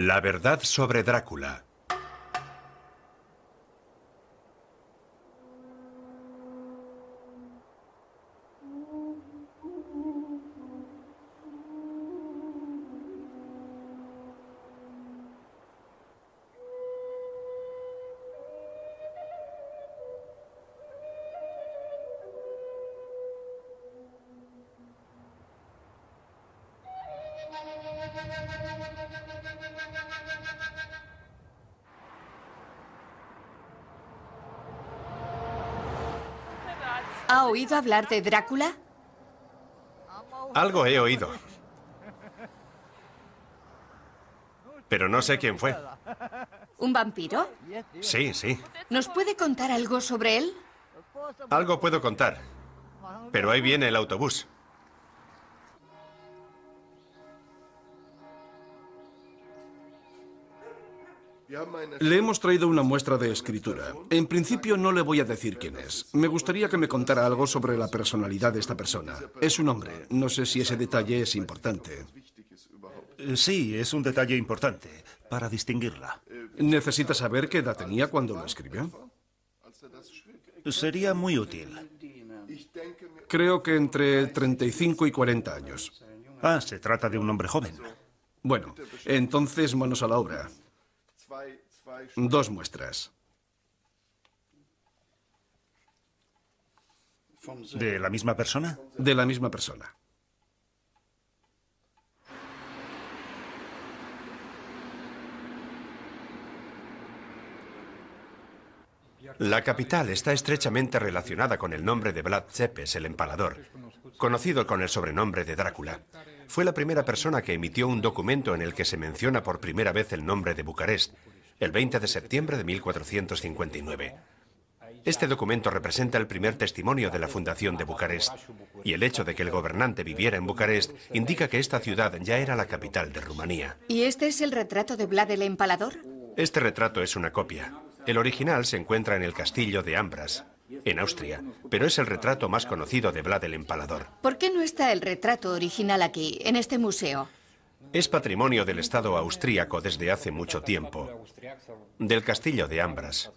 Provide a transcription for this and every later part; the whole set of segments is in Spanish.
La verdad sobre Drácula hablar de Drácula? Algo he oído. Pero no sé quién fue. ¿Un vampiro? Sí, sí. ¿Nos puede contar algo sobre él? Algo puedo contar. Pero ahí viene el autobús. Le hemos traído una muestra de escritura. En principio no le voy a decir quién es. Me gustaría que me contara algo sobre la personalidad de esta persona. Es un hombre. No sé si ese detalle es importante. Eh, sí, es un detalle importante para distinguirla. ¿Necesita saber qué edad tenía cuando lo escribió? Sería muy útil. Creo que entre 35 y 40 años. Ah, se trata de un hombre joven. Bueno, entonces manos a la obra dos muestras. ¿De la misma persona? De la misma persona. La capital está estrechamente relacionada con el nombre de Vlad Tsepes, el empalador, conocido con el sobrenombre de Drácula. Fue la primera persona que emitió un documento en el que se menciona por primera vez el nombre de Bucarest, el 20 de septiembre de 1459. Este documento representa el primer testimonio de la fundación de Bucarest, y el hecho de que el gobernante viviera en Bucarest indica que esta ciudad ya era la capital de Rumanía. ¿Y este es el retrato de Vlad el Empalador? Este retrato es una copia. El original se encuentra en el castillo de Ambras, en Austria, pero es el retrato más conocido de Vlad el Empalador. ¿Por qué no está el retrato original aquí, en este museo? Es patrimonio del Estado austríaco desde hace mucho tiempo, del castillo de Ambras.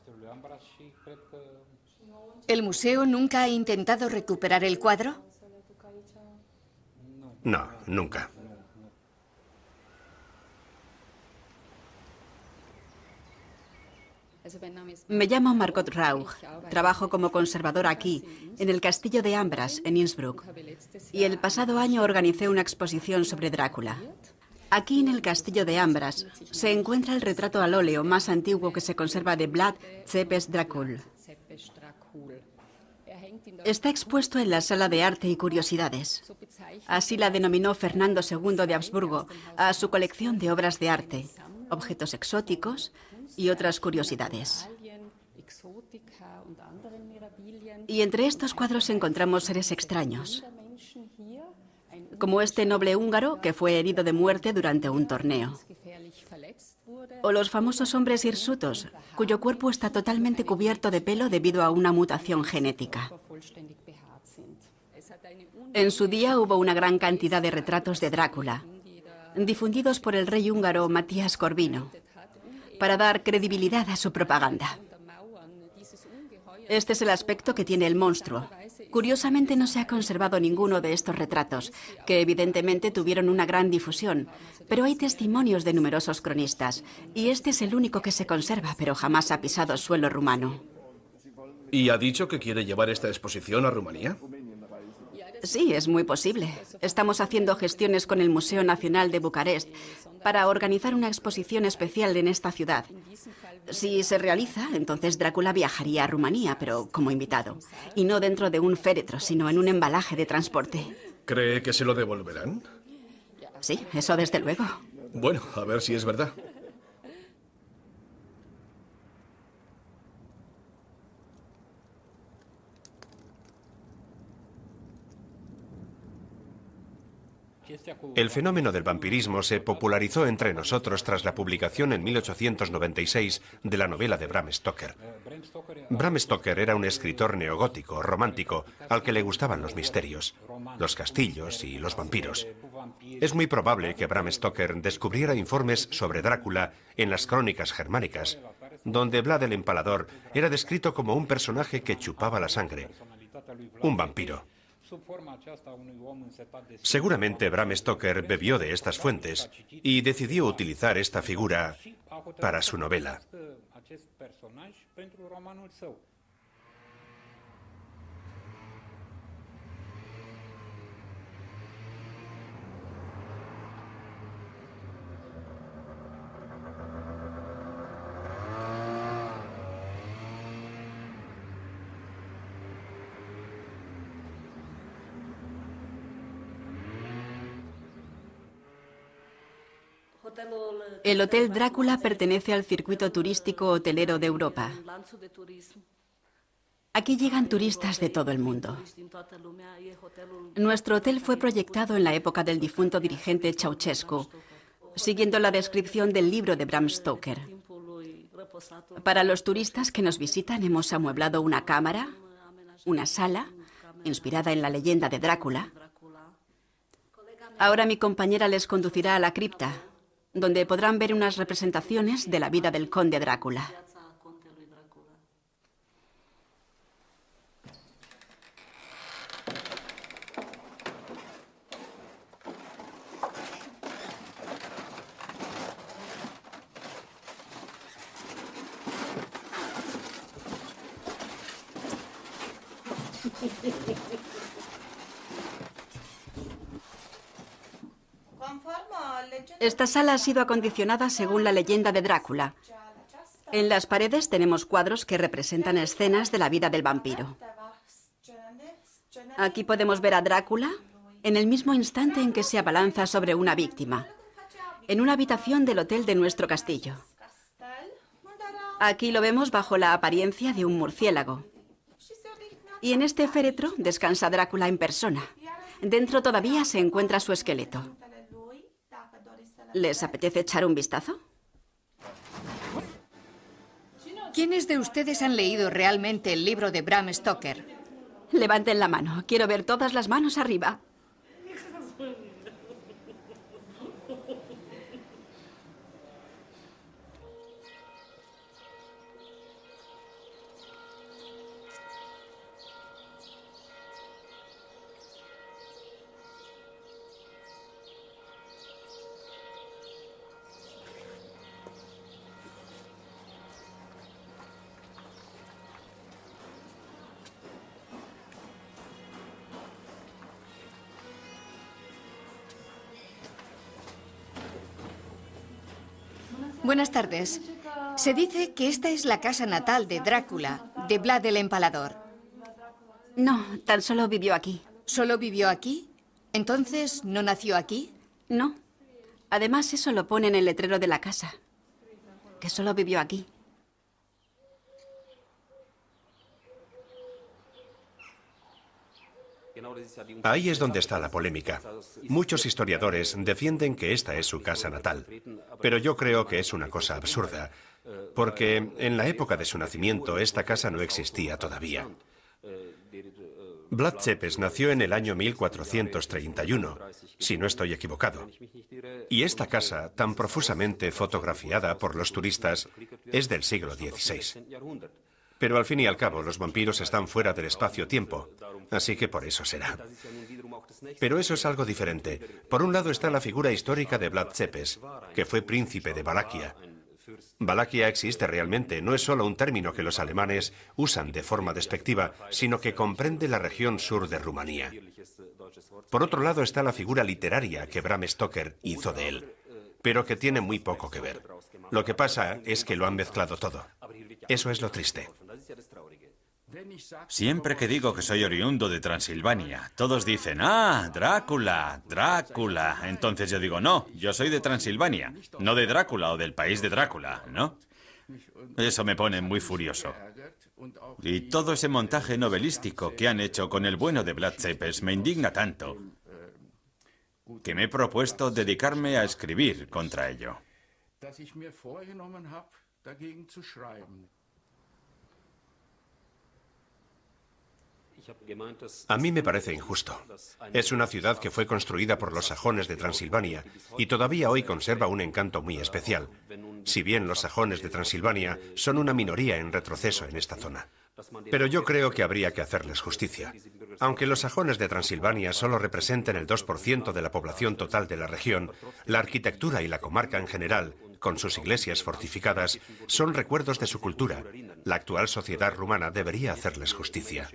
¿El museo nunca ha intentado recuperar el cuadro? No, nunca. Me llamo Margot Rauch. Trabajo como conservador aquí, en el castillo de Ambras, en Innsbruck. Y el pasado año organicé una exposición sobre Drácula. Aquí en el castillo de Ambras se encuentra el retrato al óleo más antiguo que se conserva de Vlad Cepes Dracul. Está expuesto en la Sala de Arte y Curiosidades. Así la denominó Fernando II de Habsburgo a su colección de obras de arte, objetos exóticos y otras curiosidades. Y entre estos cuadros encontramos seres extraños, como este noble húngaro que fue herido de muerte durante un torneo. O los famosos hombres hirsutos, cuyo cuerpo está totalmente cubierto de pelo debido a una mutación genética. En su día hubo una gran cantidad de retratos de Drácula, difundidos por el rey húngaro Matías Corvino, para dar credibilidad a su propaganda. Este es el aspecto que tiene el monstruo, Curiosamente no se ha conservado ninguno de estos retratos, que evidentemente tuvieron una gran difusión, pero hay testimonios de numerosos cronistas, y este es el único que se conserva, pero jamás ha pisado suelo rumano. ¿Y ha dicho que quiere llevar esta exposición a Rumanía? Sí, es muy posible. Estamos haciendo gestiones con el Museo Nacional de Bucarest para organizar una exposición especial en esta ciudad. Si se realiza, entonces Drácula viajaría a Rumanía, pero como invitado. Y no dentro de un féretro, sino en un embalaje de transporte. ¿Cree que se lo devolverán? Sí, eso desde luego. Bueno, a ver si es verdad. El fenómeno del vampirismo se popularizó entre nosotros tras la publicación en 1896 de la novela de Bram Stoker. Bram Stoker era un escritor neogótico, romántico, al que le gustaban los misterios, los castillos y los vampiros. Es muy probable que Bram Stoker descubriera informes sobre Drácula en las crónicas germánicas, donde Vlad el Empalador era descrito como un personaje que chupaba la sangre, un vampiro. Seguramente Bram Stoker bebió de estas fuentes y decidió utilizar esta figura para su novela. El Hotel Drácula pertenece al circuito turístico hotelero de Europa. Aquí llegan turistas de todo el mundo. Nuestro hotel fue proyectado en la época del difunto dirigente Ceausescu, siguiendo la descripción del libro de Bram Stoker. Para los turistas que nos visitan hemos amueblado una cámara, una sala, inspirada en la leyenda de Drácula. Ahora mi compañera les conducirá a la cripta, donde podrán ver unas representaciones de la vida del conde Drácula. Esta sala ha sido acondicionada según la leyenda de Drácula. En las paredes tenemos cuadros que representan escenas de la vida del vampiro. Aquí podemos ver a Drácula en el mismo instante en que se abalanza sobre una víctima, en una habitación del hotel de nuestro castillo. Aquí lo vemos bajo la apariencia de un murciélago. Y en este féretro descansa Drácula en persona. Dentro todavía se encuentra su esqueleto. ¿Les apetece echar un vistazo? ¿Quiénes de ustedes han leído realmente el libro de Bram Stoker? Levanten la mano. Quiero ver todas las manos arriba. Buenas tardes. Se dice que esta es la casa natal de Drácula, de Vlad el Empalador. No, tan solo vivió aquí. ¿Solo vivió aquí? ¿Entonces no nació aquí? No. Además, eso lo pone en el letrero de la casa. Que solo vivió aquí. Ahí es donde está la polémica. Muchos historiadores defienden que esta es su casa natal, pero yo creo que es una cosa absurda, eh, porque eh, en la eh, época de su nacimiento esta casa no existía todavía. Vlad Chepes nació en el año 1431, este si no estoy equivocado. Y esta casa, tan profusamente fotografiada por los turistas, es del siglo XVI. Pero al fin y al cabo, los vampiros están fuera del espacio-tiempo, así que por eso será. Pero eso es algo diferente. Por un lado está la figura histórica de Vlad Tepes, que fue príncipe de Valaquia. Valaquia existe realmente, no es solo un término que los alemanes usan de forma despectiva, sino que comprende la región sur de Rumanía. Por otro lado está la figura literaria que Bram Stoker hizo de él, pero que tiene muy poco que ver. Lo que pasa es que lo han mezclado todo. Eso es lo triste. Siempre que digo que soy oriundo de Transilvania, todos dicen, ah, Drácula, Drácula. Entonces yo digo, no, yo soy de Transilvania, no de Drácula o del país de Drácula, ¿no? Eso me pone muy furioso. Y todo ese montaje novelístico que han hecho con el bueno de Vlad me indigna tanto que me he propuesto dedicarme a escribir contra ello. A mí me parece injusto. Es una ciudad que fue construida por los sajones de Transilvania y todavía hoy conserva un encanto muy especial, si bien los sajones de Transilvania son una minoría en retroceso en esta zona. Pero yo creo que habría que hacerles justicia. Aunque los sajones de Transilvania solo representen el 2% de la población total de la región, la arquitectura y la comarca en general con sus iglesias fortificadas, son recuerdos de su cultura. La actual sociedad rumana debería hacerles justicia.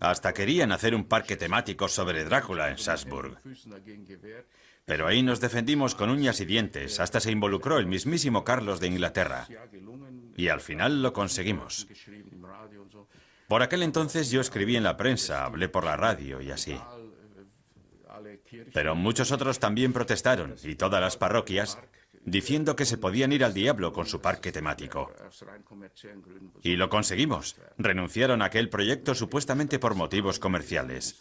Hasta querían hacer un parque temático sobre Drácula en Salzburg. Pero ahí nos defendimos con uñas y dientes, hasta se involucró el mismísimo Carlos de Inglaterra. Y al final lo conseguimos. Por aquel entonces yo escribí en la prensa, hablé por la radio y así. Pero muchos otros también protestaron, y todas las parroquias, diciendo que se podían ir al diablo con su parque temático. Y lo conseguimos. Renunciaron a aquel proyecto supuestamente por motivos comerciales.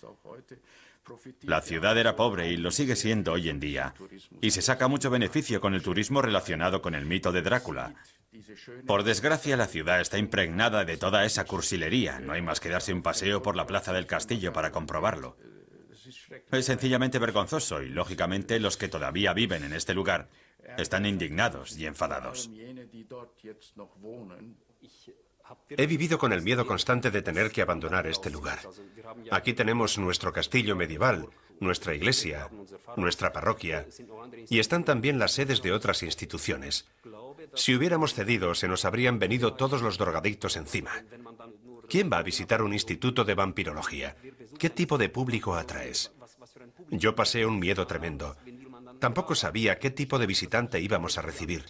La ciudad era pobre y lo sigue siendo hoy en día, y se saca mucho beneficio con el turismo relacionado con el mito de Drácula. Por desgracia, la ciudad está impregnada de toda esa cursilería, no hay más que darse un paseo por la plaza del castillo para comprobarlo. Es sencillamente vergonzoso y, lógicamente, los que todavía viven en este lugar están indignados y enfadados. He vivido con el miedo constante de tener que abandonar este lugar. Aquí tenemos nuestro castillo medieval, nuestra iglesia, nuestra parroquia y están también las sedes de otras instituciones. Si hubiéramos cedido, se nos habrían venido todos los drogadictos encima. ¿Quién va a visitar un instituto de vampirología? ¿Qué tipo de público atraes? Yo pasé un miedo tremendo. Tampoco sabía qué tipo de visitante íbamos a recibir.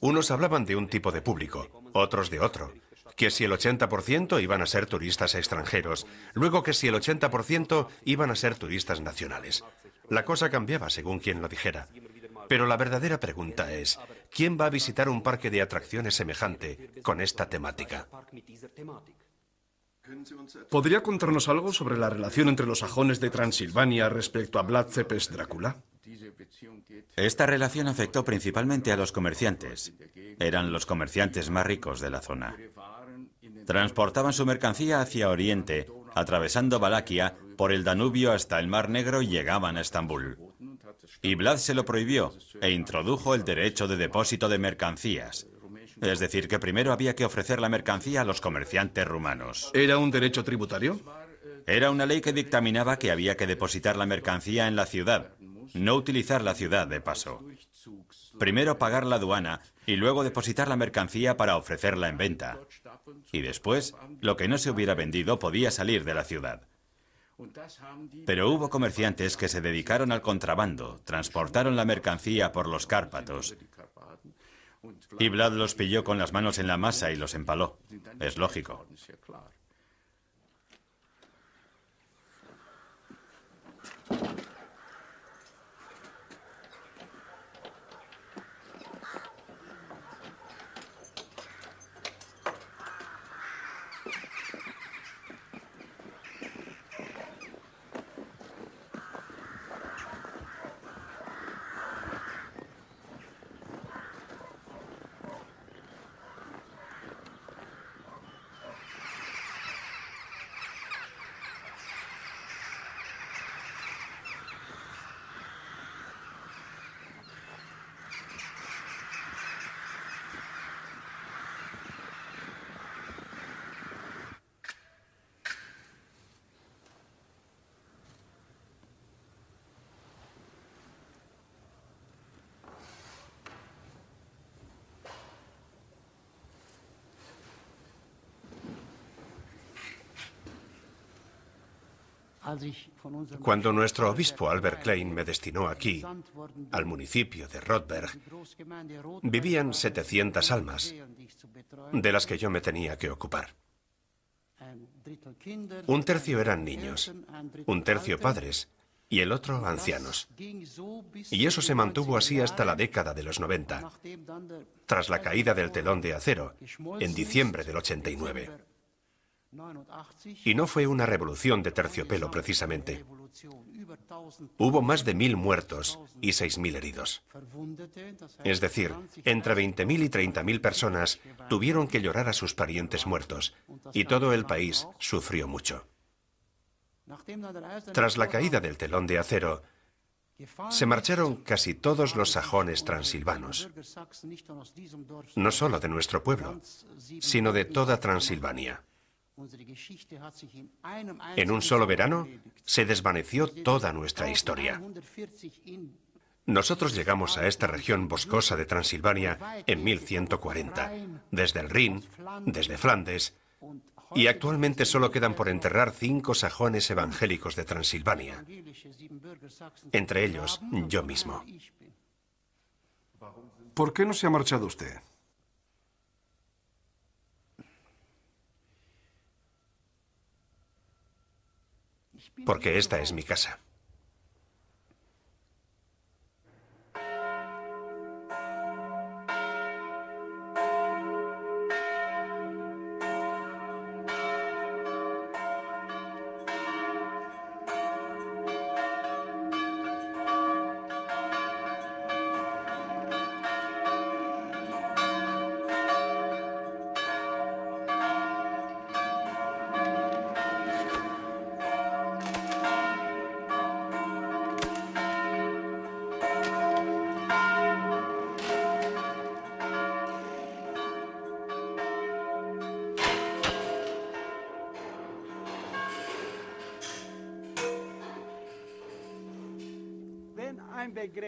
Unos hablaban de un tipo de público, otros de otro. Que si el 80% iban a ser turistas extranjeros, luego que si el 80% iban a ser turistas nacionales. La cosa cambiaba según quien lo dijera. Pero la verdadera pregunta es, ¿quién va a visitar un parque de atracciones semejante con esta temática? ¿Podría contarnos algo sobre la relación entre los sajones de Transilvania respecto a Vlad Cepes Drácula? Esta relación afectó principalmente a los comerciantes. Eran los comerciantes más ricos de la zona. Transportaban su mercancía hacia Oriente, atravesando Valaquia por el Danubio hasta el Mar Negro y llegaban a Estambul y Vlad se lo prohibió e introdujo el derecho de depósito de mercancías. Es decir, que primero había que ofrecer la mercancía a los comerciantes rumanos. ¿Era un derecho tributario? Era una ley que dictaminaba que había que depositar la mercancía en la ciudad, no utilizar la ciudad de paso. Primero pagar la aduana y luego depositar la mercancía para ofrecerla en venta. Y después, lo que no se hubiera vendido podía salir de la ciudad. Pero hubo comerciantes que se dedicaron al contrabando, transportaron la mercancía por los Cárpatos y Vlad los pilló con las manos en la masa y los empaló. Es lógico. Cuando nuestro obispo Albert Klein me destinó aquí, al municipio de Rothberg, vivían 700 almas, de las que yo me tenía que ocupar. Un tercio eran niños, un tercio padres y el otro ancianos. Y eso se mantuvo así hasta la década de los 90, tras la caída del telón de acero, en diciembre del 89. Y no fue una revolución de terciopelo precisamente. Hubo más de mil muertos y seis mil heridos. Es decir, entre 20.000 y 30.000 personas tuvieron que llorar a sus parientes muertos y todo el país sufrió mucho. Tras la caída del telón de acero, se marcharon casi todos los sajones transilvanos, no solo de nuestro pueblo, sino de toda Transilvania. En un solo verano se desvaneció toda nuestra historia. Nosotros llegamos a esta región boscosa de Transilvania en 1140, desde el Rin, desde Flandes, y actualmente solo quedan por enterrar cinco sajones evangélicos de Transilvania, entre ellos yo mismo. ¿Por qué no se ha marchado usted? porque esta es mi casa.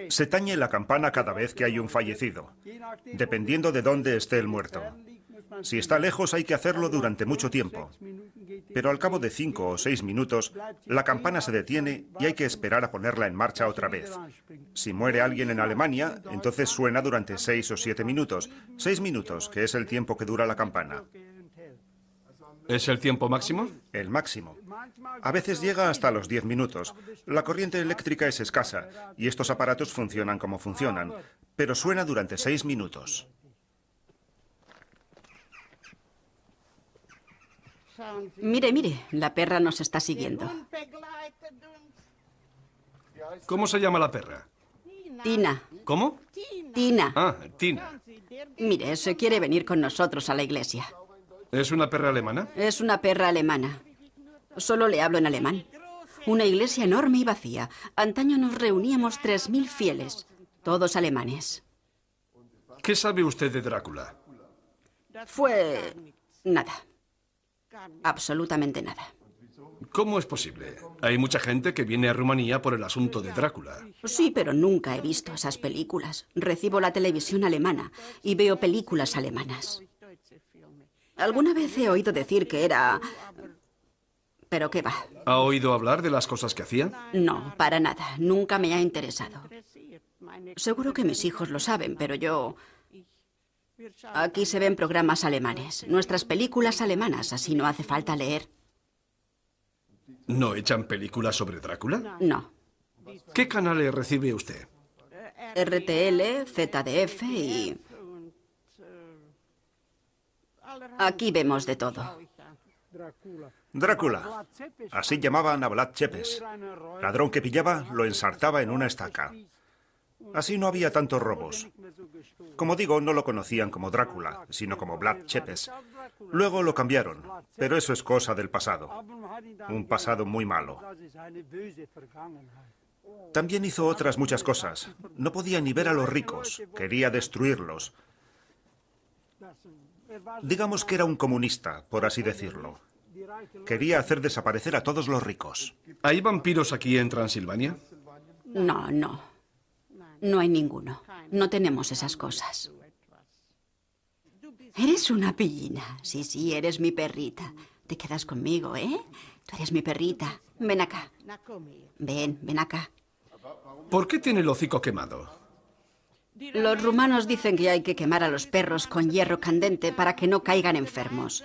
Se tañe la campana cada vez que hay un fallecido, dependiendo de dónde esté el muerto. Si está lejos hay que hacerlo durante mucho tiempo. Pero al cabo de cinco o seis minutos, la campana se detiene y hay que esperar a ponerla en marcha otra vez. Si muere alguien en Alemania, entonces suena durante seis o siete minutos. Seis minutos, que es el tiempo que dura la campana. ¿Es el tiempo máximo? El máximo. A veces llega hasta los 10 minutos. La corriente eléctrica es escasa y estos aparatos funcionan como funcionan, pero suena durante 6 minutos. Mire, mire, la perra nos está siguiendo. ¿Cómo se llama la perra? Tina. ¿Cómo? Tina. Ah, Tina. Mire, se quiere venir con nosotros a la iglesia. ¿Es una perra alemana? Es una perra alemana. Solo le hablo en alemán. Una iglesia enorme y vacía. Antaño nos reuníamos 3.000 fieles, todos alemanes. ¿Qué sabe usted de Drácula? Fue... nada. Absolutamente nada. ¿Cómo es posible? Hay mucha gente que viene a Rumanía por el asunto de Drácula. Sí, pero nunca he visto esas películas. Recibo la televisión alemana y veo películas alemanas. Alguna vez he oído decir que era pero qué va. ¿Ha oído hablar de las cosas que hacía? No, para nada. Nunca me ha interesado. Seguro que mis hijos lo saben, pero yo... Aquí se ven programas alemanes, nuestras películas alemanas, así no hace falta leer. ¿No echan películas sobre Drácula? No. ¿Qué canales recibe usted? RTL, ZDF y... Aquí vemos de todo. Drácula. Así llamaban a Vlad Chepes. Ladrón que pillaba lo ensartaba en una estaca. Así no había tantos robos. Como digo, no lo conocían como Drácula, sino como Vlad Chepes. Luego lo cambiaron, pero eso es cosa del pasado. Un pasado muy malo. También hizo otras muchas cosas. No podía ni ver a los ricos, quería destruirlos. Digamos que era un comunista, por así decirlo. Quería hacer desaparecer a todos los ricos. ¿Hay vampiros aquí en Transilvania? No, no. No hay ninguno. No tenemos esas cosas. Eres una pillina. Sí, sí, eres mi perrita. Te quedas conmigo, ¿eh? Tú eres mi perrita. Ven acá. Ven, ven acá. ¿Por qué tiene el hocico quemado? Los rumanos dicen que hay que quemar a los perros con hierro candente para que no caigan enfermos.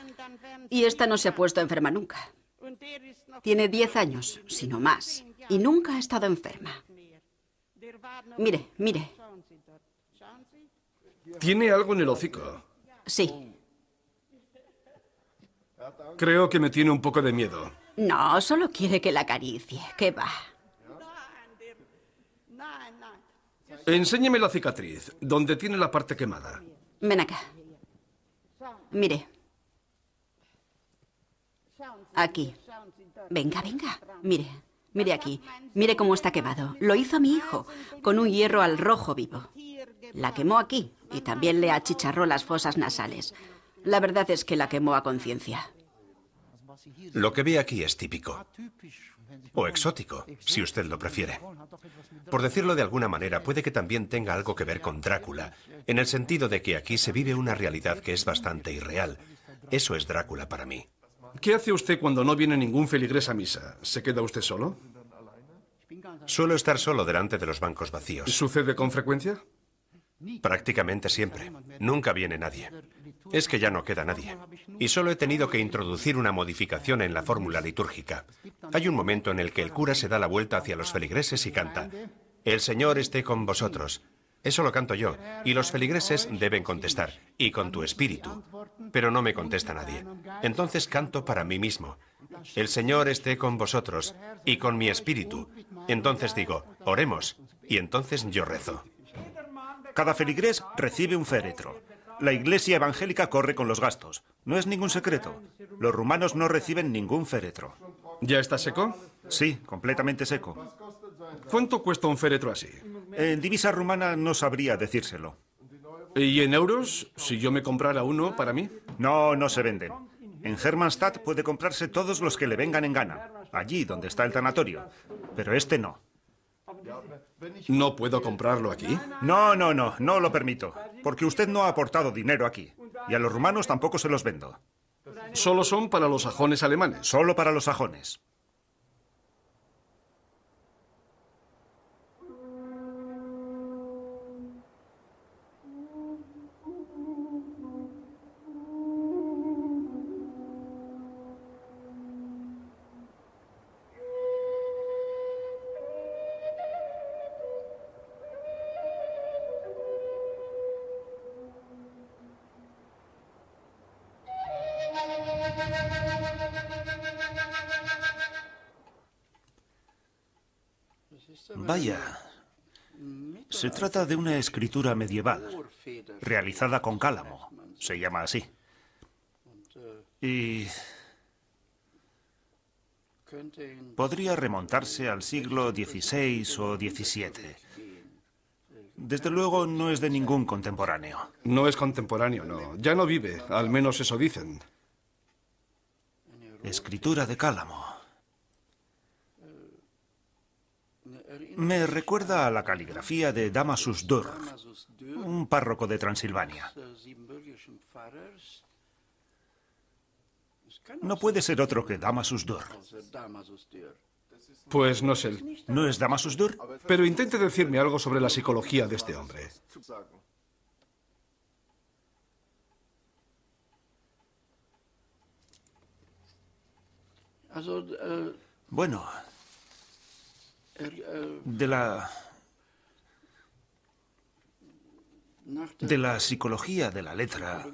Y esta no se ha puesto enferma nunca. Tiene 10 años, sino más, y nunca ha estado enferma. Mire, mire. Tiene algo en el hocico. Sí. Creo que me tiene un poco de miedo. No, solo quiere que la acaricie. que va? Enséñeme la cicatriz, donde tiene la parte quemada. Ven acá. Mire. Aquí. Venga, venga. Mire, mire aquí. Mire cómo está quemado. Lo hizo mi hijo, con un hierro al rojo vivo. La quemó aquí y también le achicharró las fosas nasales. La verdad es que la quemó a conciencia. Lo que ve aquí es típico. O exótico, si usted lo prefiere. Por decirlo de alguna manera, puede que también tenga algo que ver con Drácula, en el sentido de que aquí se vive una realidad que es bastante irreal. Eso es Drácula para mí. ¿Qué hace usted cuando no viene ningún feligrés a misa? ¿Se queda usted solo? Suelo estar solo delante de los bancos vacíos. ¿Sucede con frecuencia? Prácticamente siempre. Nunca viene nadie. Es que ya no queda nadie. Y solo he tenido que introducir una modificación en la fórmula litúrgica. Hay un momento en el que el cura se da la vuelta hacia los feligreses y canta, El Señor esté con vosotros. Eso lo canto yo, y los feligreses deben contestar, y con tu espíritu. Pero no me contesta nadie. Entonces canto para mí mismo. El Señor esté con vosotros, y con mi espíritu. Entonces digo, oremos, y entonces yo rezo. Cada feligrés recibe un féretro. La iglesia evangélica corre con los gastos. No es ningún secreto. Los rumanos no reciben ningún féretro. ¿Ya está seco? Sí, completamente seco. ¿Cuánto cuesta un féretro así? En divisa rumana no sabría decírselo. ¿Y en euros? Si yo me comprara uno para mí. No, no se venden. En Hermannstadt puede comprarse todos los que le vengan en gana, allí donde está el tanatorio. Pero este no. ¿No puedo comprarlo aquí? No, no, no, no lo permito, porque usted no ha aportado dinero aquí, y a los rumanos tampoco se los vendo. ¿Solo son para los sajones alemanes? Solo para los sajones. Vaya, se trata de una escritura medieval, realizada con cálamo, se llama así. Y podría remontarse al siglo XVI o XVII. Desde luego no es de ningún contemporáneo. No es contemporáneo, no. Ya no vive, al menos eso dicen. Escritura de cálamo. Me recuerda a la caligrafía de Damasus un párroco de Transilvania. No puede ser otro que Damasus Pues no sé. ¿No es Damasus Pero intente decirme algo sobre la psicología de este hombre. Bueno, de la de la psicología de la letra,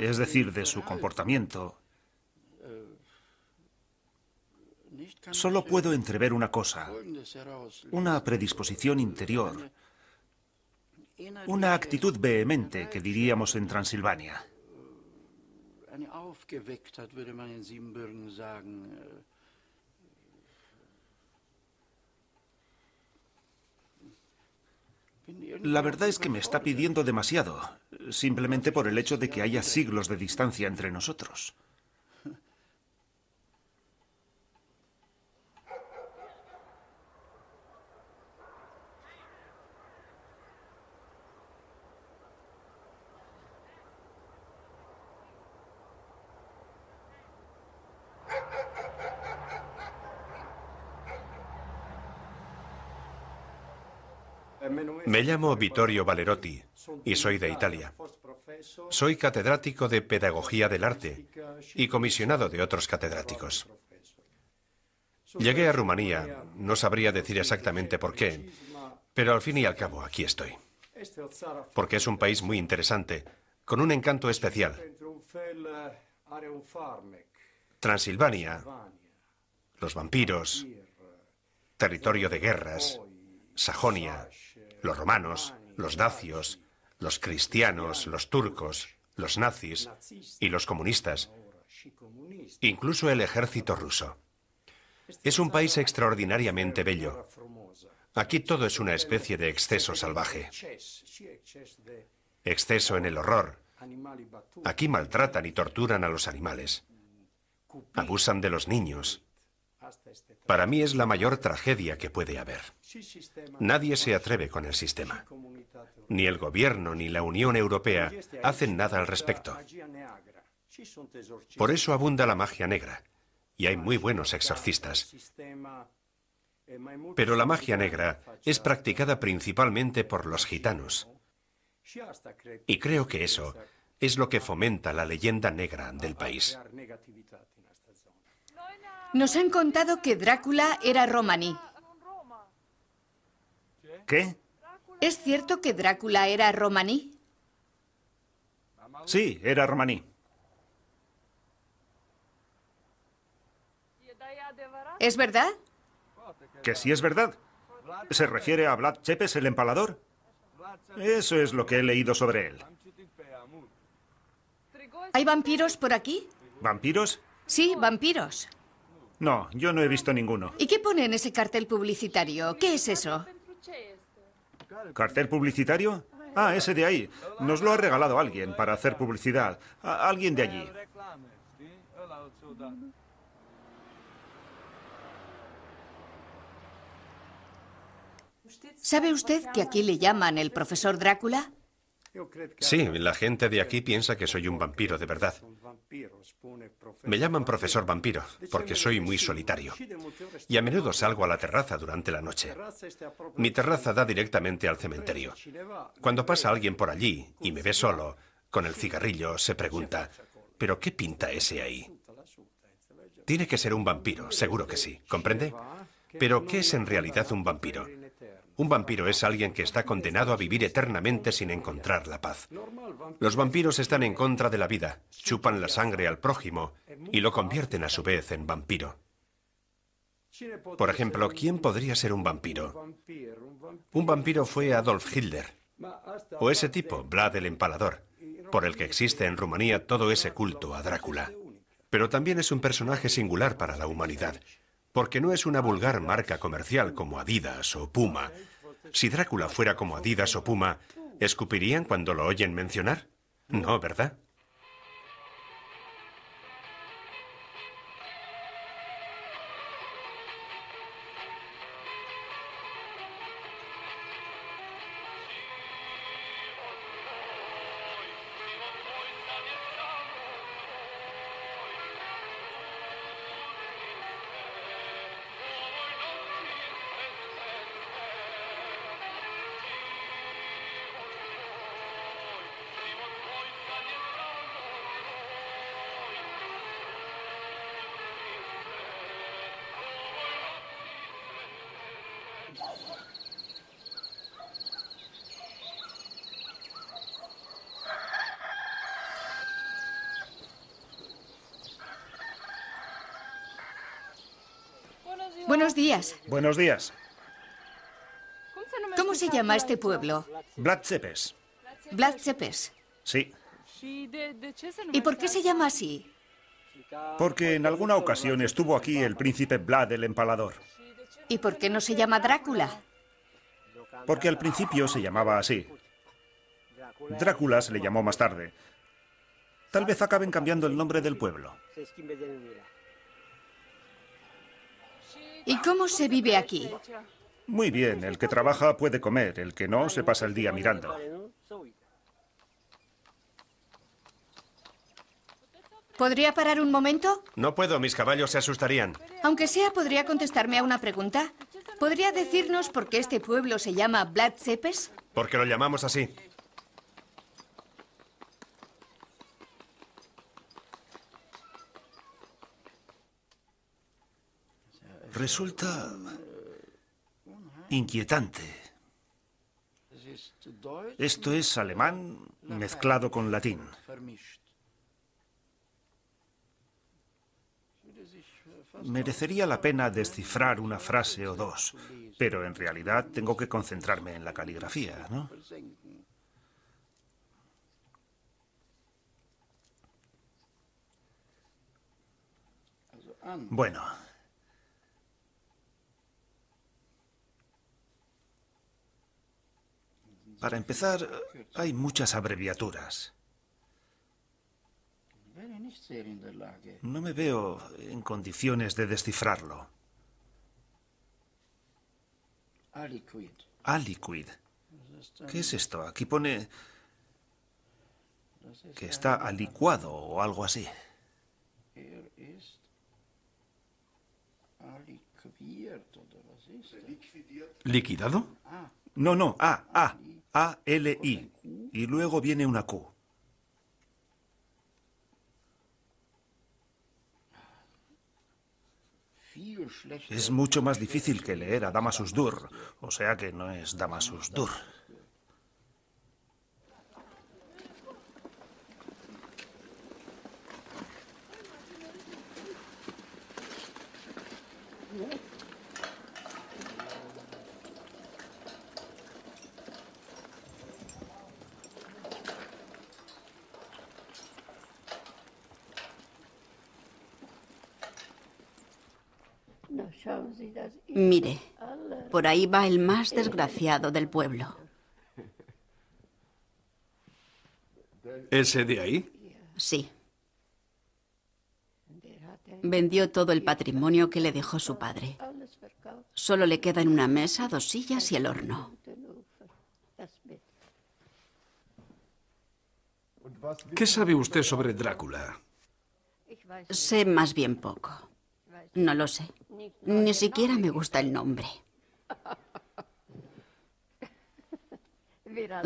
es decir, de su comportamiento, äh, solo äh, puedo entrever una cosa, una predisposición interior, una actitud vehemente que diríamos en Transilvania. Äh, La verdad es que me está pidiendo demasiado, simplemente por el hecho de que haya siglos de distancia entre nosotros. Me llamo Vittorio Valerotti y soy de Italia. Soy catedrático de Pedagogía del Arte y comisionado de otros catedráticos. Llegué a Rumanía, no sabría decir exactamente por qué, pero al fin y al cabo aquí estoy. Porque es un país muy interesante, con un encanto especial. Transilvania, los vampiros, territorio de guerras, Sajonia, los romanos, los dacios, los cristianos, los turcos, los nazis y los comunistas, incluso el ejército ruso. Es un país extraordinariamente bello. Aquí todo es una especie de exceso salvaje. Exceso en el horror. Aquí maltratan y torturan a los animales. Abusan de los niños. Para mí es la mayor tragedia que puede haber. Nadie se atreve con el sistema. Ni el gobierno ni la Unión Europea este hacen nada al respecto. Por eso abunda la magia negra, y hay muy buenos exorcistas. Eh, Pero la magia negra es practicada principalmente por los gitanos. Y creo que eso es lo que fomenta la leyenda negra del país. Nos han contado que Drácula era romaní, ¿Qué? ¿Es cierto que Drácula era romaní? Sí, era romaní. ¿Es verdad? Que sí es verdad. ¿Se refiere a Vlad Chepes el empalador? Eso es lo que he leído sobre él. ¿Hay vampiros por aquí? ¿Vampiros? Sí, vampiros. No, yo no he visto ninguno. ¿Y qué pone en ese cartel publicitario? ¿Qué es eso? ¿Cartel publicitario? Ah, ese de ahí. Nos lo ha regalado alguien para hacer publicidad. alguien de allí. ¿Sabe usted que aquí le llaman el profesor Drácula? Sí, la gente de aquí piensa que soy un vampiro de verdad. Me llaman profesor vampiro porque soy muy solitario y a menudo salgo a la terraza durante la noche. Mi terraza da directamente al cementerio. Cuando pasa alguien por allí y me ve solo, con el cigarrillo, se pregunta, ¿pero qué pinta ese ahí? Tiene que ser un vampiro, seguro que sí, ¿comprende? Pero ¿qué es en realidad un vampiro? Un vampiro es alguien que está condenado a vivir eternamente sin encontrar la paz. Los vampiros están en contra de la vida, chupan la sangre al prójimo y lo convierten a su vez en vampiro. Por ejemplo, ¿quién podría ser un vampiro? Un vampiro fue Adolf Hitler, o ese tipo, Vlad el Empalador, por el que existe en Rumanía todo ese culto a Drácula. Pero también es un personaje singular para la humanidad, porque no es una vulgar marca comercial como Adidas o Puma, si Drácula fuera como Adidas o Puma, ¿escupirían cuando lo oyen mencionar? No, ¿verdad? Buenos días. Buenos días. ¿Cómo se llama este pueblo? Vlad Blatchepes. Sí. ¿Y por qué se llama así? Porque en alguna ocasión estuvo aquí el príncipe Vlad el Empalador. ¿Y por qué no se llama Drácula? Porque al principio se llamaba así. Drácula se le llamó más tarde. Tal vez acaben cambiando el nombre del pueblo. ¿Y cómo se vive aquí? Muy bien, el que trabaja puede comer, el que no se pasa el día mirando. ¿Podría parar un momento? No puedo, mis caballos se asustarían. Aunque sea, ¿podría contestarme a una pregunta? ¿Podría decirnos por qué este pueblo se llama Blad Cepes? Porque lo llamamos así. resulta inquietante. Esto es alemán mezclado con latín. Merecería la pena descifrar una frase o dos, pero en realidad tengo que concentrarme en la caligrafía, ¿no? Bueno, Para empezar, hay muchas abreviaturas. No me veo en condiciones de descifrarlo. Aliquid. ¿Qué es esto? Aquí pone que está alicuado o algo así. Er ¿Liquidado? No, no, ah, ah, a-L-I. Y luego viene una Q. Es mucho más difícil que leer a Damasus Dur, o sea que no es Damasus Dur. Mire, por ahí va el más desgraciado del pueblo. ¿Ese de ahí? Sí. Vendió todo el patrimonio que le dejó su padre. Solo le quedan una mesa, dos sillas y el horno. ¿Qué sabe usted sobre Drácula? Sé más bien poco. No lo sé. Ni siquiera me gusta el nombre.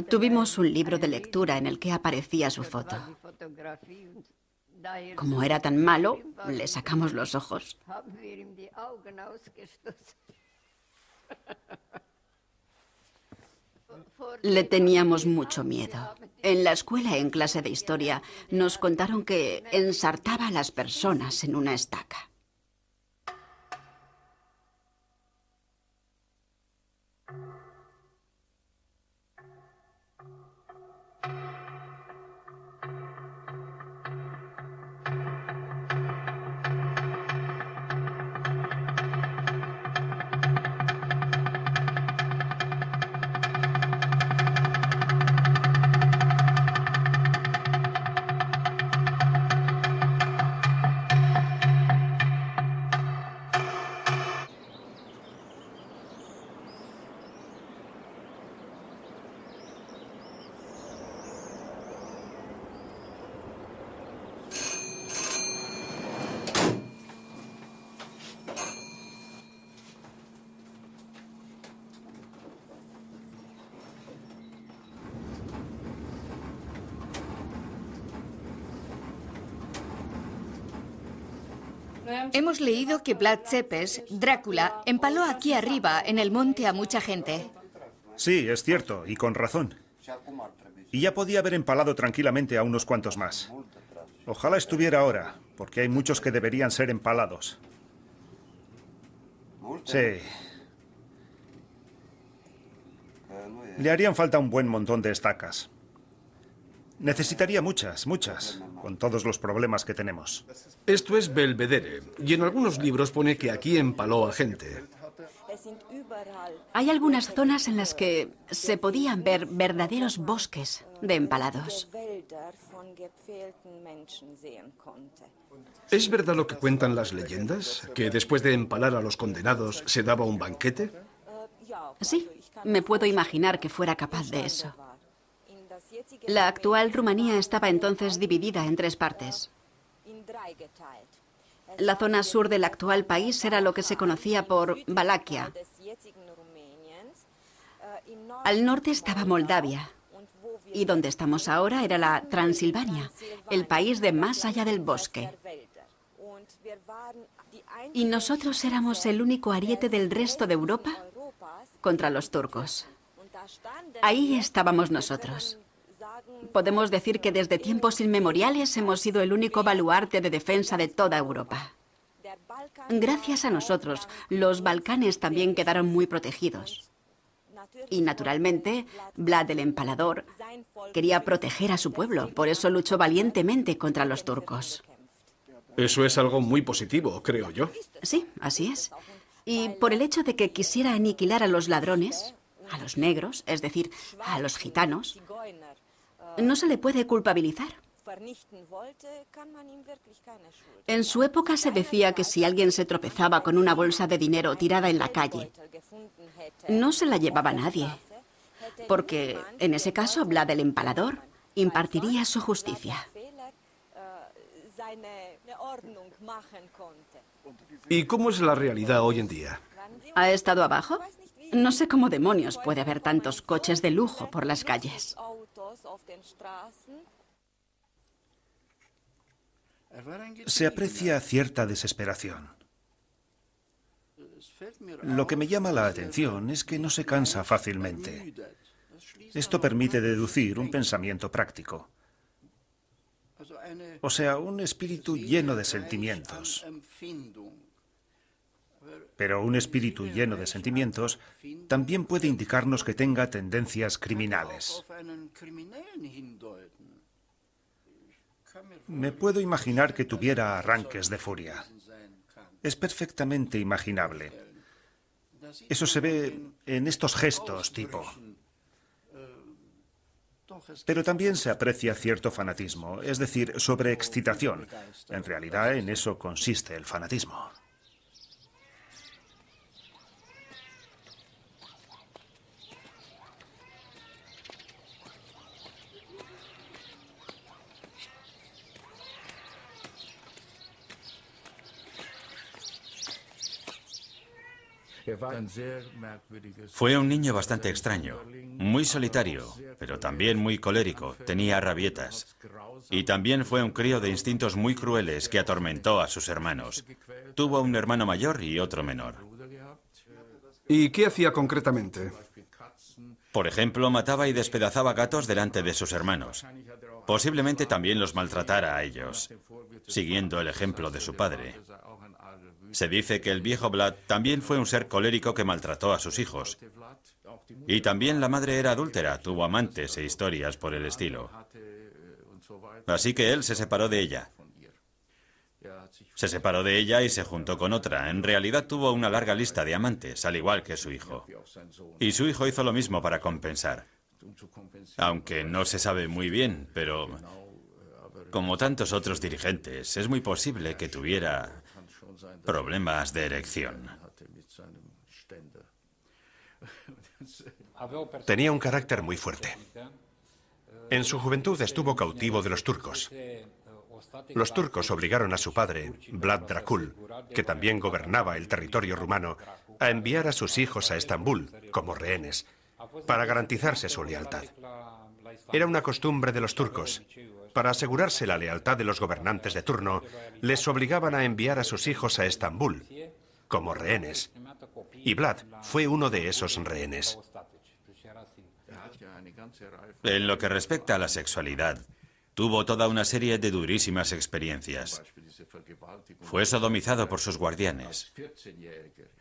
Tuvimos un libro de lectura en el que aparecía su foto. Como era tan malo, le sacamos los ojos. Le teníamos mucho miedo. En la escuela, en clase de historia, nos contaron que ensartaba a las personas en una estaca. Hemos leído que Vlad Tepes, Drácula, empaló aquí arriba, en el monte, a mucha gente. Sí, es cierto, y con razón. Y ya podía haber empalado tranquilamente a unos cuantos más. Ojalá estuviera ahora, porque hay muchos que deberían ser empalados. Sí. Le harían falta un buen montón de estacas. Necesitaría muchas, muchas, con todos los problemas que tenemos. Esto es Belvedere, y en algunos libros pone que aquí empaló a gente. Hay algunas zonas en las que se podían ver verdaderos bosques de empalados. ¿Es verdad lo que cuentan las leyendas? ¿Que después de empalar a los condenados se daba un banquete? Sí, me puedo imaginar que fuera capaz de eso. La actual Rumanía estaba entonces dividida en tres partes. La zona sur del actual país era lo que se conocía por Valaquia. Al norte estaba Moldavia. Y donde estamos ahora era la Transilvania, el país de más allá del bosque. Y nosotros éramos el único ariete del resto de Europa contra los turcos. Ahí estábamos nosotros podemos decir que desde tiempos inmemoriales hemos sido el único baluarte de defensa de toda Europa. Gracias a nosotros, los Balcanes también quedaron muy protegidos. Y naturalmente, Vlad el Empalador quería proteger a su pueblo, por eso luchó valientemente contra los turcos. Eso es algo muy positivo, creo yo. Sí, así es. Y por el hecho de que quisiera aniquilar a los ladrones, a los negros, es decir, a los gitanos, no se le puede culpabilizar. En su época se decía que si alguien se tropezaba con una bolsa de dinero tirada en la calle, no se la llevaba nadie, porque en ese caso Vlad el empalador impartiría su justicia. ¿Y cómo es la realidad hoy en día? ¿Ha estado abajo? No sé cómo demonios puede haber tantos coches de lujo por las calles. Se aprecia cierta desesperación. Lo que me llama la atención es que no se cansa fácilmente. Esto permite deducir un pensamiento práctico. O sea, un espíritu lleno de sentimientos pero un espíritu lleno de sentimientos también puede indicarnos que tenga tendencias criminales. Me puedo imaginar que tuviera arranques de furia. Es perfectamente imaginable. Eso se ve en estos gestos tipo. Pero también se aprecia cierto fanatismo, es decir, sobreexcitación. En realidad en eso consiste el fanatismo. Fue un niño bastante extraño, muy solitario, pero también muy colérico, tenía rabietas. Y también fue un crío de instintos muy crueles que atormentó a sus hermanos. Tuvo un hermano mayor y otro menor. ¿Y qué hacía concretamente? Por ejemplo, mataba y despedazaba gatos delante de sus hermanos. Posiblemente también los maltratara a ellos, siguiendo el ejemplo de su padre. Se dice que el viejo Vlad también fue un ser colérico que maltrató a sus hijos. Y también la madre era adúltera, tuvo amantes e historias por el estilo. Así que él se separó de ella. Se separó de ella y se juntó con otra. En realidad tuvo una larga lista de amantes, al igual que su hijo. Y su hijo hizo lo mismo para compensar. Aunque no se sabe muy bien, pero como tantos otros dirigentes, es muy posible que tuviera problemas de erección. Tenía un carácter muy fuerte. En su juventud estuvo cautivo de los turcos. Los turcos obligaron a su padre, Vlad Dracul, que también gobernaba el territorio rumano, a enviar a sus hijos a Estambul como rehenes para garantizarse su lealtad. Era una costumbre de los turcos para asegurarse la lealtad de los gobernantes de turno, les obligaban a enviar a sus hijos a Estambul como rehenes. Y Vlad fue uno de esos rehenes. En lo que respecta a la sexualidad, tuvo toda una serie de durísimas experiencias. Fue sodomizado por sus guardianes.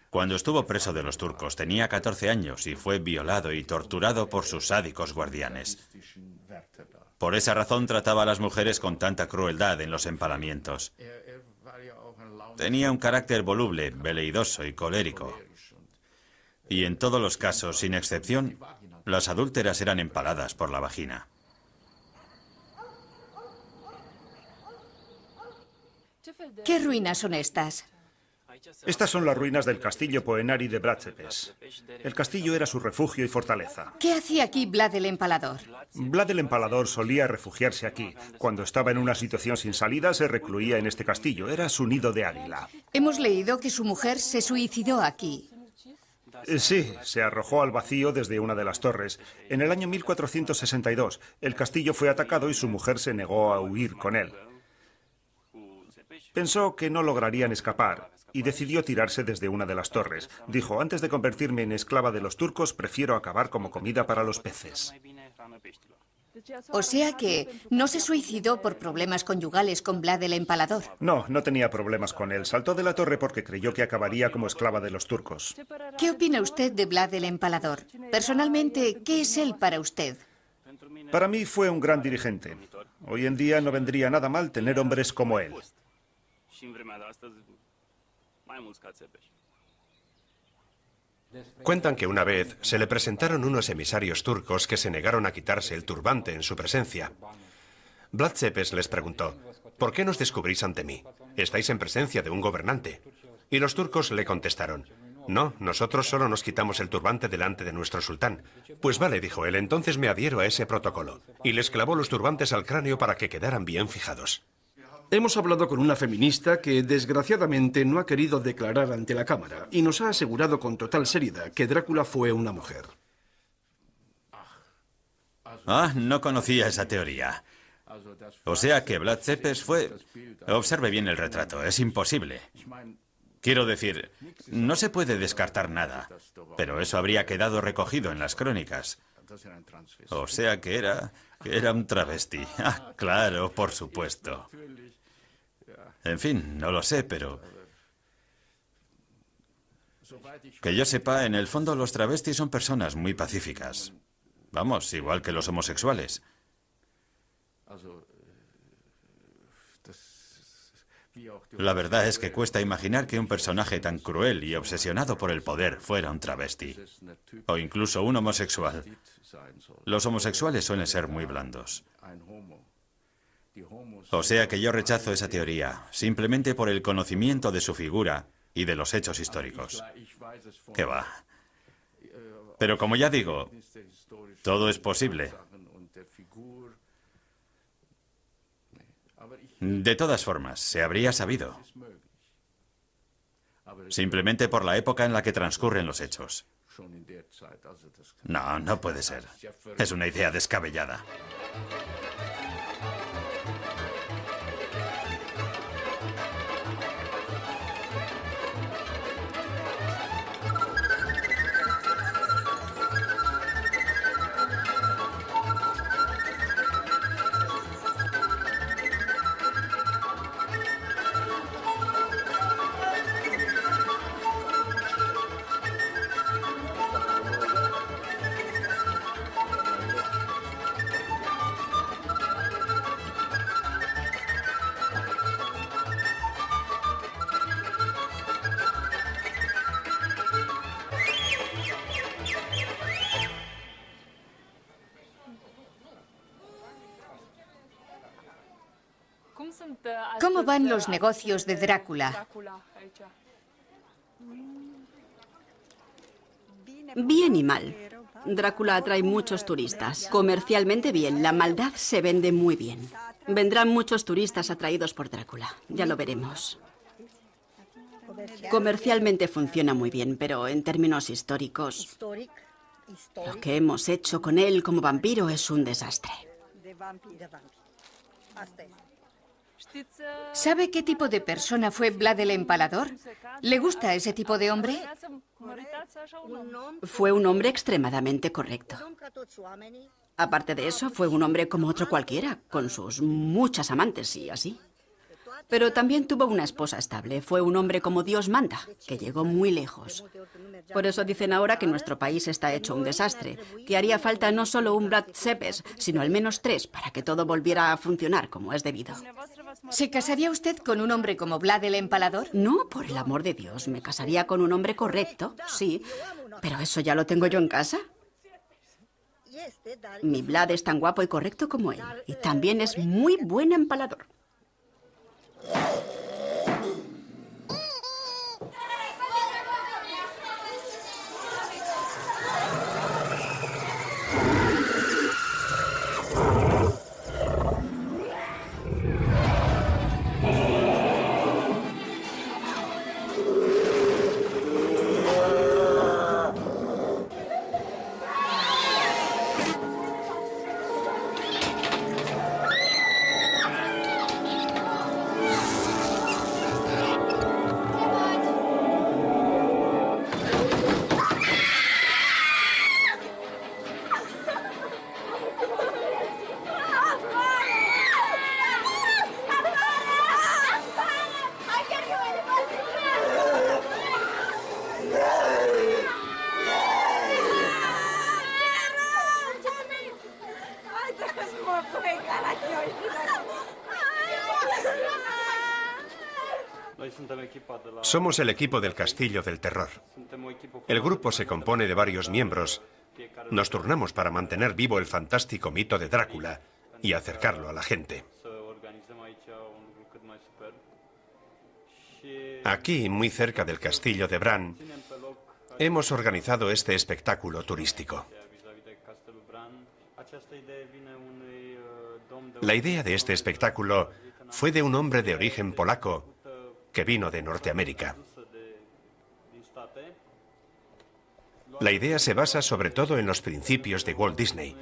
Cuando estuvo preso de los turcos tenía 14 años y fue violado y torturado por sus sádicos guardianes. Por esa razón trataba a las mujeres con tanta crueldad en los empalamientos. Tenía un carácter voluble, veleidoso y colérico. Y en todos los casos, sin excepción, las adúlteras eran empaladas por la vagina. ¿Qué ruinas son estas? Estas son las ruinas del castillo Poenari de Bratzepes. El castillo era su refugio y fortaleza. ¿Qué hacía aquí Vlad el Empalador? Vlad el Empalador solía refugiarse aquí. Cuando estaba en una situación sin salida, se recluía en este castillo. Era su nido de águila. Hemos leído que su mujer se suicidó aquí. Eh, sí, se arrojó al vacío desde una de las torres. En el año 1462, el castillo fue atacado y su mujer se negó a huir con él. Pensó que no lograrían escapar y decidió tirarse desde una de las torres. Dijo, antes de convertirme en esclava de los turcos, prefiero acabar como comida para los peces. O sea que no se suicidó por problemas conyugales con Vlad el empalador. No, no tenía problemas con él. Saltó de la torre porque creyó que acabaría como esclava de los turcos. ¿Qué opina usted de Vlad el empalador? Personalmente, ¿qué es él para usted? Para mí fue un gran dirigente. Hoy en día no vendría nada mal tener hombres como él. Cuentan que una vez se le presentaron unos emisarios turcos que se negaron a quitarse el turbante en su presencia. Vlad Cepes les preguntó, ¿por qué nos descubrís ante mí? Estáis en presencia de un gobernante. Y los turcos le contestaron, no, nosotros solo nos quitamos el turbante delante de nuestro sultán. Pues vale, dijo él, entonces me adhiero a ese protocolo. Y les clavó los turbantes al cráneo para que quedaran bien fijados. Hemos hablado con una feminista que desgraciadamente no ha querido declarar ante la Cámara y nos ha asegurado con total seriedad que Drácula fue una mujer. Ah, no conocía esa teoría. O sea que Vlad Cepes fue... Observe bien el retrato, es imposible. Quiero decir, no se puede descartar nada, pero eso habría quedado recogido en las crónicas. O sea que era... que era un travesti. Ah, claro, por supuesto. En fin, no lo sé, pero... Que yo sepa, en el fondo los travestis son personas muy pacíficas. Vamos, igual que los homosexuales. La verdad es que cuesta imaginar que un personaje tan cruel y obsesionado por el poder fuera un travesti, o incluso un homosexual. Los homosexuales suelen ser muy blandos. O sea que yo rechazo esa teoría, simplemente por el conocimiento de su figura y de los hechos históricos. ¿Qué va? Pero como ya digo, todo es posible. De todas formas, se habría sabido. Simplemente por la época en la que transcurren los hechos. No, no puede ser. Es una idea descabellada. ¿Cómo van los negocios de Drácula? Bien y mal. Drácula atrae muchos turistas. Comercialmente bien, la maldad se vende muy bien. Vendrán muchos turistas atraídos por Drácula, ya lo veremos. Comercialmente funciona muy bien, pero en términos históricos, lo que hemos hecho con él como vampiro es un desastre. ¿Sabe qué tipo de persona fue Vlad el empalador? ¿Le gusta ese tipo de hombre? Fue un hombre extremadamente correcto. Aparte de eso, fue un hombre como otro cualquiera, con sus muchas amantes y así. Pero también tuvo una esposa estable. Fue un hombre como Dios manda, que llegó muy lejos. Por eso dicen ahora que nuestro país está hecho un desastre, que haría falta no solo un Vlad Sepes, sino al menos tres para que todo volviera a funcionar como es debido. ¿Se casaría usted con un hombre como Vlad el empalador? No, por el amor de Dios, me casaría con un hombre correcto, sí. Pero eso ya lo tengo yo en casa. Mi Vlad es tan guapo y correcto como él. Y también es muy buen empalador. Somos el equipo del Castillo del Terror. El grupo se compone de varios miembros. Nos turnamos para mantener vivo el fantástico mito de Drácula y acercarlo a la gente. Aquí, muy cerca del castillo de Bran, hemos organizado este espectáculo turístico. La idea de este espectáculo fue de un hombre de origen polaco que vino de Norteamérica. La idea se basa sobre todo en los principios de Walt Disney,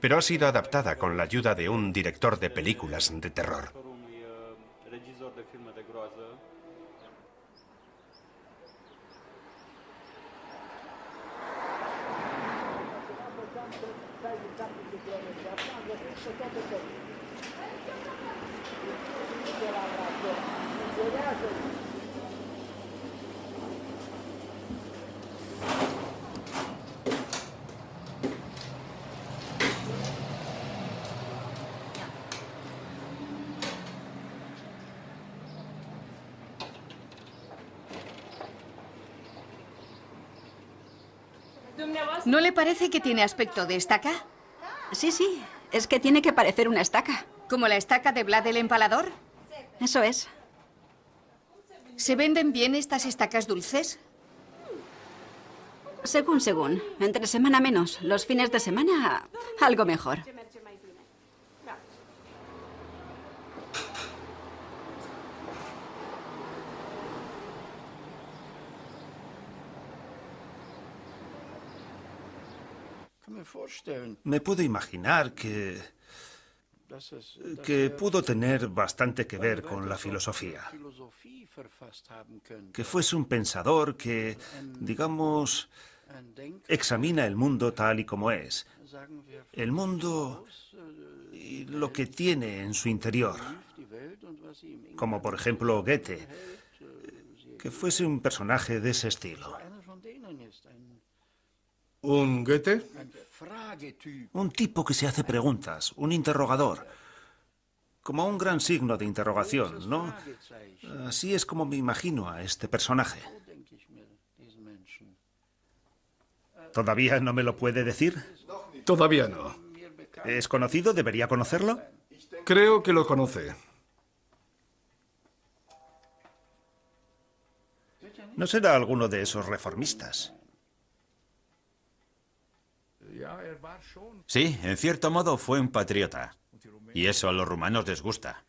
pero ha sido adaptada con la ayuda de un director de películas de terror. ¿No le parece que tiene aspecto de estaca? Sí, sí. Es que tiene que parecer una estaca. ¿Como la estaca de Vlad el empalador? Eso es. ¿Se venden bien estas estacas dulces? Según, según. Entre semana menos. Los fines de semana, algo mejor. Me puedo imaginar que que pudo tener bastante que ver con la filosofía, que fuese un pensador que, digamos, examina el mundo tal y como es, el mundo y lo que tiene en su interior, como por ejemplo Goethe, que fuese un personaje de ese estilo. ¿Un Goethe? Un tipo que se hace preguntas, un interrogador. Como un gran signo de interrogación, ¿no? Así es como me imagino a este personaje. ¿Todavía no me lo puede decir? Todavía no. ¿Es conocido? ¿Debería conocerlo? Creo que lo conoce. ¿No será alguno de esos reformistas? Sí, en cierto modo fue un patriota. Y eso a los rumanos les gusta.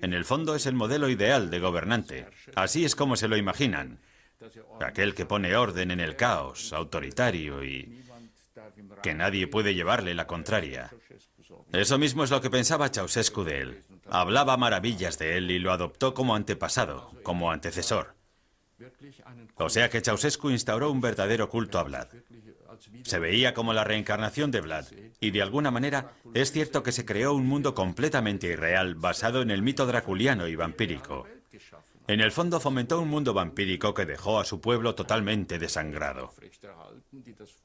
En el fondo es el modelo ideal de gobernante. Así es como se lo imaginan. Aquel que pone orden en el caos, autoritario y que nadie puede llevarle la contraria. Eso mismo es lo que pensaba Ceausescu de él. Hablaba maravillas de él y lo adoptó como antepasado, como antecesor. O sea que Ceausescu instauró un verdadero culto a Vlad. Se veía como la reencarnación de Vlad, y de alguna manera es cierto que se creó un mundo completamente irreal basado en el mito draculiano y vampírico. En el fondo fomentó un mundo vampírico que dejó a su pueblo totalmente desangrado.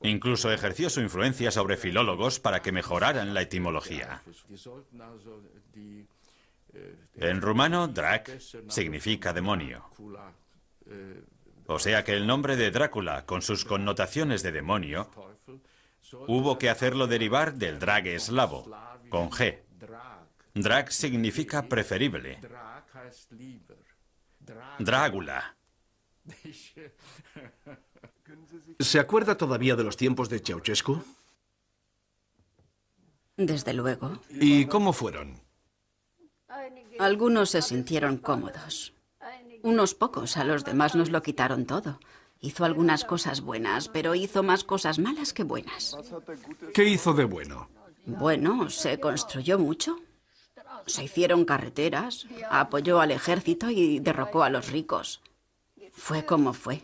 Incluso ejerció su influencia sobre filólogos para que mejoraran la etimología. En rumano, drac significa demonio. O sea que el nombre de Drácula, con sus connotaciones de demonio, hubo que hacerlo derivar del drag eslavo, con G. Drag significa preferible. Drácula. ¿Se acuerda todavía de los tiempos de Ceausescu? Desde luego. ¿Y cómo fueron? Algunos se sintieron cómodos. Unos pocos, a los demás nos lo quitaron todo. Hizo algunas cosas buenas, pero hizo más cosas malas que buenas. ¿Qué hizo de bueno? Bueno, se construyó mucho. Se hicieron carreteras, apoyó al ejército y derrocó a los ricos. Fue como fue.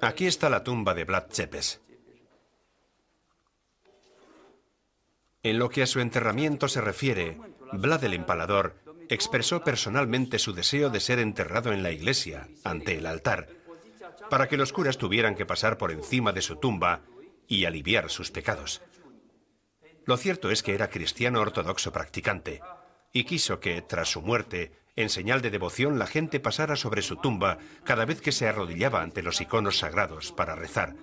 Aquí está la tumba de Vlad Chepes. En lo que a su enterramiento se refiere, Vlad el Empalador expresó personalmente su deseo de ser enterrado en la iglesia, ante el altar, para que los curas tuvieran que pasar por encima de su tumba y aliviar sus pecados. Lo cierto es que era cristiano ortodoxo practicante y quiso que, tras su muerte, en señal de devoción, la gente pasara sobre su tumba cada vez que se arrodillaba ante los iconos sagrados para rezar.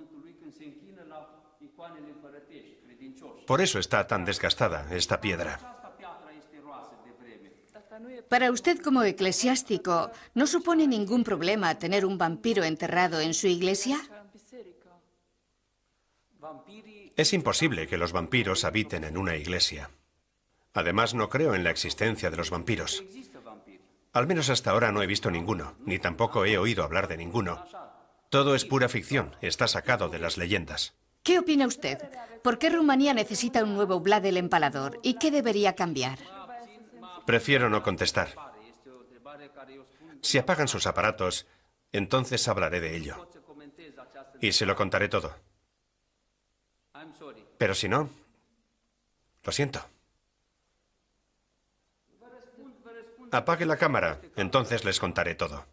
Por eso está tan desgastada esta piedra. Para usted como eclesiástico, ¿no supone ningún problema tener un vampiro enterrado en su iglesia? Es imposible que los vampiros habiten en una iglesia. Además, no creo en la existencia de los vampiros. Al menos hasta ahora no he visto ninguno, ni tampoco he oído hablar de ninguno. Todo es pura ficción, está sacado de las leyendas. ¿Qué opina usted? ¿Por qué Rumanía necesita un nuevo Vlad el Empalador y qué debería cambiar? Prefiero no contestar. Si apagan sus aparatos, entonces hablaré de ello. Y se lo contaré todo. Pero si no, lo siento. Apague la cámara, entonces les contaré todo.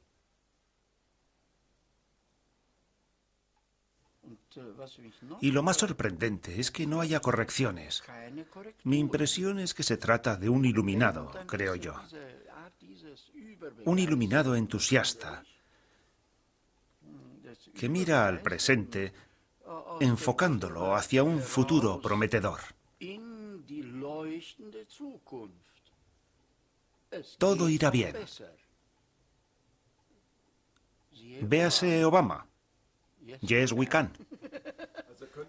Y lo más sorprendente es que no haya correcciones. Mi impresión es que se trata de un iluminado, creo yo. Un iluminado entusiasta que mira al presente enfocándolo hacia un futuro prometedor. Todo irá bien. Véase Obama. Yes, we can.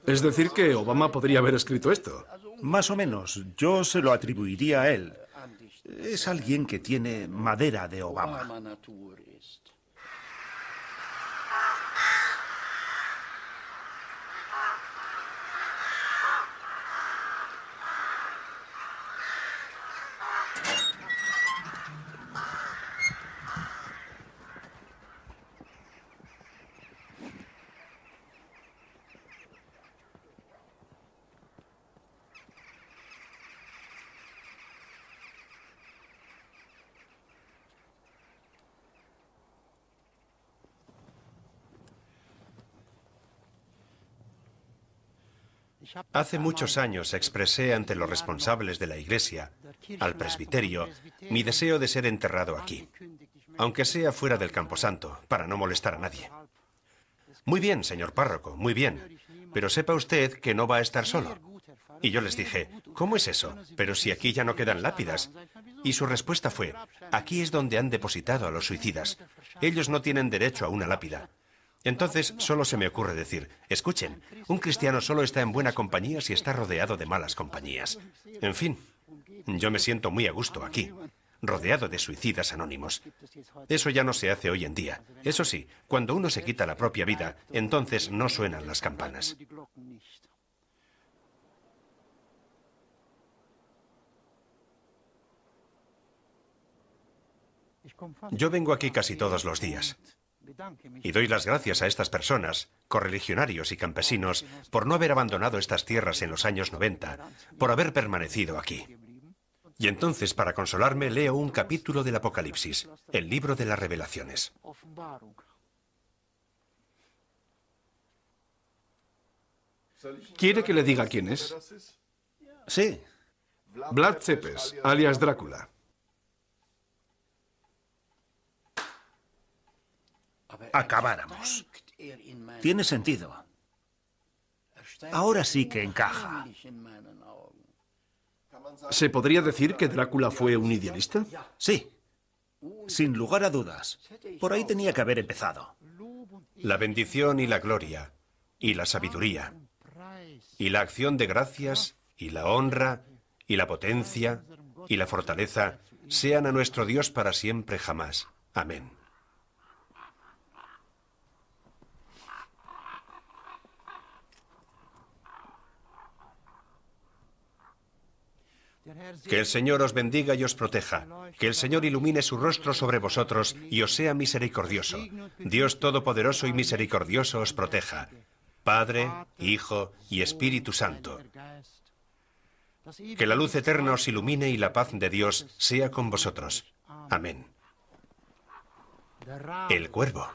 Es decir, que Obama podría haber escrito esto. Más o menos. Yo se lo atribuiría a él. Es alguien que tiene madera de Obama. Hace muchos años expresé ante los responsables de la iglesia, al presbiterio, mi deseo de ser enterrado aquí, aunque sea fuera del camposanto, para no molestar a nadie. Muy bien, señor párroco, muy bien, pero sepa usted que no va a estar solo. Y yo les dije, ¿cómo es eso? Pero si aquí ya no quedan lápidas. Y su respuesta fue, aquí es donde han depositado a los suicidas. Ellos no tienen derecho a una lápida. Entonces solo se me ocurre decir, escuchen, un cristiano solo está en buena compañía si está rodeado de malas compañías. En fin, yo me siento muy a gusto aquí, rodeado de suicidas anónimos. Eso ya no se hace hoy en día. Eso sí, cuando uno se quita la propia vida, entonces no suenan las campanas. Yo vengo aquí casi todos los días. Y doy las gracias a estas personas, correligionarios y campesinos, por no haber abandonado estas tierras en los años 90, por haber permanecido aquí. Y entonces, para consolarme, leo un capítulo del Apocalipsis, el libro de las revelaciones. ¿Quiere que le diga quién es? Sí. Vlad Cepes, alias Drácula. acabáramos. Tiene sentido. Ahora sí que encaja. ¿Se podría decir que Drácula fue un idealista? Sí, sin lugar a dudas. Por ahí tenía que haber empezado. La bendición y la gloria, y la sabiduría, y la acción de gracias, y la honra, y la potencia, y la fortaleza, sean a nuestro Dios para siempre jamás. Amén. Que el Señor os bendiga y os proteja. Que el Señor ilumine su rostro sobre vosotros y os sea misericordioso. Dios Todopoderoso y misericordioso os proteja. Padre, Hijo y Espíritu Santo. Que la luz eterna os ilumine y la paz de Dios sea con vosotros. Amén. El cuervo.